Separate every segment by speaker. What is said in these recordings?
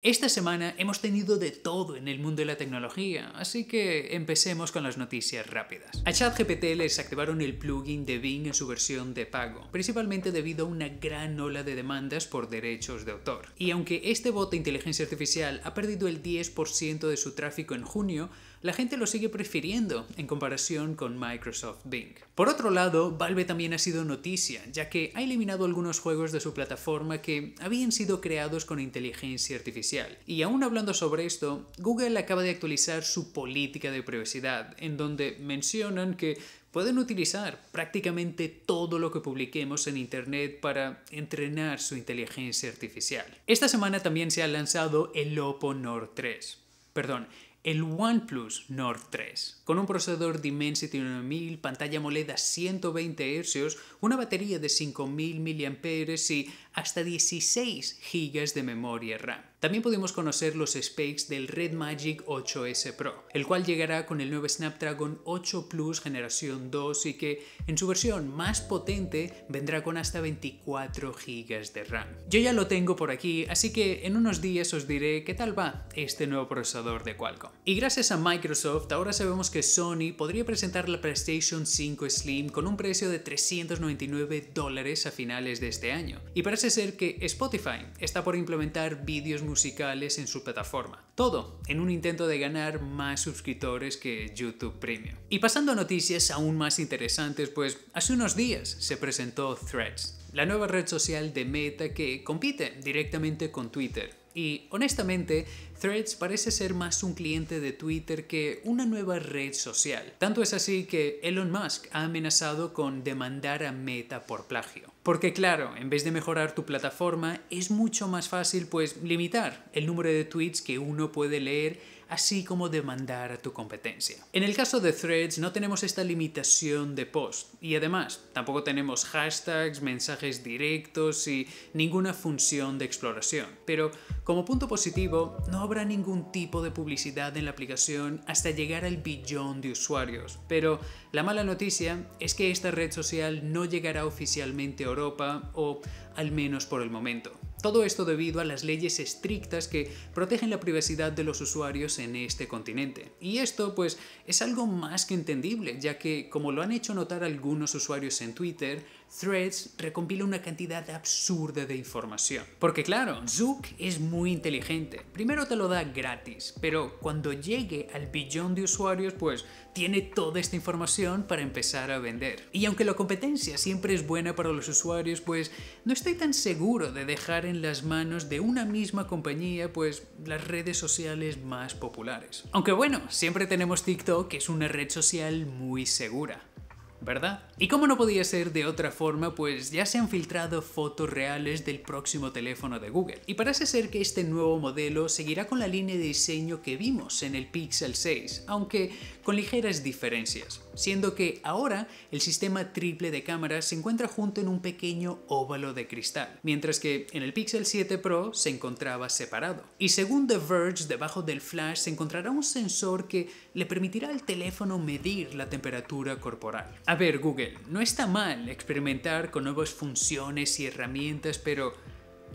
Speaker 1: Esta semana hemos tenido de todo en el mundo de la tecnología, así que empecemos con las noticias rápidas. A ChatGPT les activaron el plugin de Bing en su versión de pago, principalmente debido a una gran ola de demandas por derechos de autor. Y aunque este bot de inteligencia artificial ha perdido el 10% de su tráfico en junio, la gente lo sigue prefiriendo en comparación con Microsoft Bing. Por otro lado, Valve también ha sido noticia, ya que ha eliminado algunos juegos de su plataforma que habían sido creados con inteligencia artificial. Y aún hablando sobre esto, Google acaba de actualizar su política de privacidad, en donde mencionan que pueden utilizar prácticamente todo lo que publiquemos en Internet para entrenar su inteligencia artificial. Esta semana también se ha lanzado el Oppo Nord 3. Perdón, el OnePlus Nord 3, con un procesador Dimensity 9000, pantalla AMOLED a 120 Hz, una batería de 5000 mAh y hasta 16 GB de memoria RAM. También pudimos conocer los specs del Red Magic 8S Pro, el cual llegará con el nuevo Snapdragon 8 Plus generación 2 y que en su versión más potente vendrá con hasta 24 GB de RAM. Yo ya lo tengo por aquí, así que en unos días os diré qué tal va este nuevo procesador de Qualcomm. Y gracias a Microsoft, ahora sabemos que Sony podría presentar la PlayStation 5 Slim con un precio de 399 dólares a finales de este año. Y para ser que Spotify está por implementar vídeos musicales en su plataforma. Todo en un intento de ganar más suscriptores que YouTube Premium. Y pasando a noticias aún más interesantes, pues hace unos días se presentó Threads, la nueva red social de Meta que compite directamente con Twitter. Y honestamente, Threads parece ser más un cliente de Twitter que una nueva red social. Tanto es así que Elon Musk ha amenazado con demandar a Meta por plagio. Porque claro, en vez de mejorar tu plataforma, es mucho más fácil pues limitar el número de tweets que uno puede leer, así como demandar a tu competencia. En el caso de Threads no tenemos esta limitación de post y además tampoco tenemos hashtags, mensajes directos y ninguna función de exploración. Pero como punto positivo, no habrá ningún tipo de publicidad en la aplicación hasta llegar al billón de usuarios. Pero la mala noticia es que esta red social no llegará oficialmente Europa, o al menos por el momento. Todo esto debido a las leyes estrictas que protegen la privacidad de los usuarios en este continente. Y esto pues es algo más que entendible, ya que como lo han hecho notar algunos usuarios en Twitter, Threads recompila una cantidad absurda de información. Porque claro, Zook es muy inteligente. Primero te lo da gratis, pero cuando llegue al billón de usuarios, pues tiene toda esta información para empezar a vender. Y aunque la competencia siempre es buena para los usuarios, pues no estoy tan seguro de dejar en las manos de una misma compañía, pues las redes sociales más populares. Aunque bueno, siempre tenemos TikTok, que es una red social muy segura. ¿verdad? Y como no podía ser de otra forma, pues ya se han filtrado fotos reales del próximo teléfono de Google. Y parece ser que este nuevo modelo seguirá con la línea de diseño que vimos en el Pixel 6, aunque con ligeras diferencias, siendo que ahora el sistema triple de cámaras se encuentra junto en un pequeño óvalo de cristal, mientras que en el Pixel 7 Pro se encontraba separado. Y según The Verge, debajo del flash se encontrará un sensor que le permitirá al teléfono medir la temperatura corporal. A ver, Google, no está mal experimentar con nuevas funciones y herramientas, pero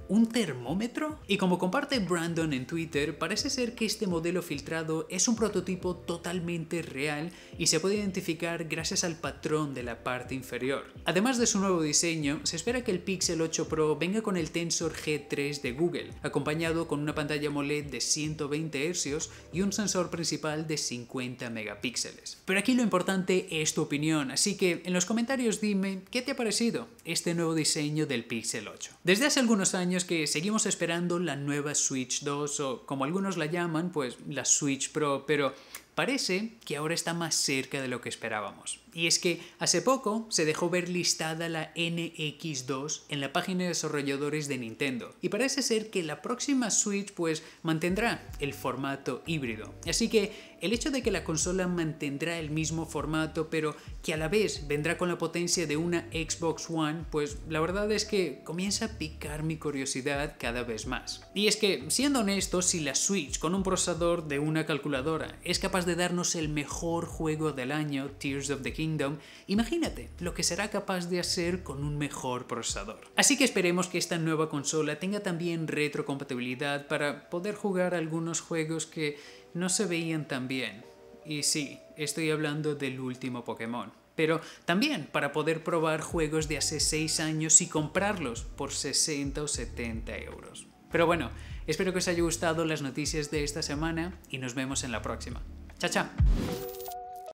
Speaker 1: ¿Un termómetro? Y como comparte Brandon en Twitter, parece ser que este modelo filtrado es un prototipo totalmente real y se puede identificar gracias al patrón de la parte inferior. Además de su nuevo diseño, se espera que el Pixel 8 Pro venga con el Tensor G3 de Google, acompañado con una pantalla AMOLED de 120 Hz y un sensor principal de 50 megapíxeles. Pero aquí lo importante es tu opinión, así que en los comentarios dime qué te ha parecido este nuevo diseño del Pixel 8. Desde hace algunos años es que seguimos esperando la nueva Switch 2 o como algunos la llaman, pues la Switch Pro, pero Parece que ahora está más cerca de lo que esperábamos. Y es que hace poco se dejó ver listada la NX2 en la página de desarrolladores de Nintendo. Y parece ser que la próxima Switch pues mantendrá el formato híbrido. Así que el hecho de que la consola mantendrá el mismo formato pero que a la vez vendrá con la potencia de una Xbox One, pues la verdad es que comienza a picar mi curiosidad cada vez más. Y es que, siendo honesto si la Switch con un procesador de una calculadora es capaz de darnos el mejor juego del año, Tears of the Kingdom, imagínate lo que será capaz de hacer con un mejor procesador. Así que esperemos que esta nueva consola tenga también retrocompatibilidad para poder jugar algunos juegos que no se veían tan bien. Y sí, estoy hablando del último Pokémon pero también para poder probar juegos de hace 6 años y comprarlos por 60 o 70 euros. Pero bueno, espero que os haya gustado las noticias de esta semana y nos vemos en la próxima. Chao, chao.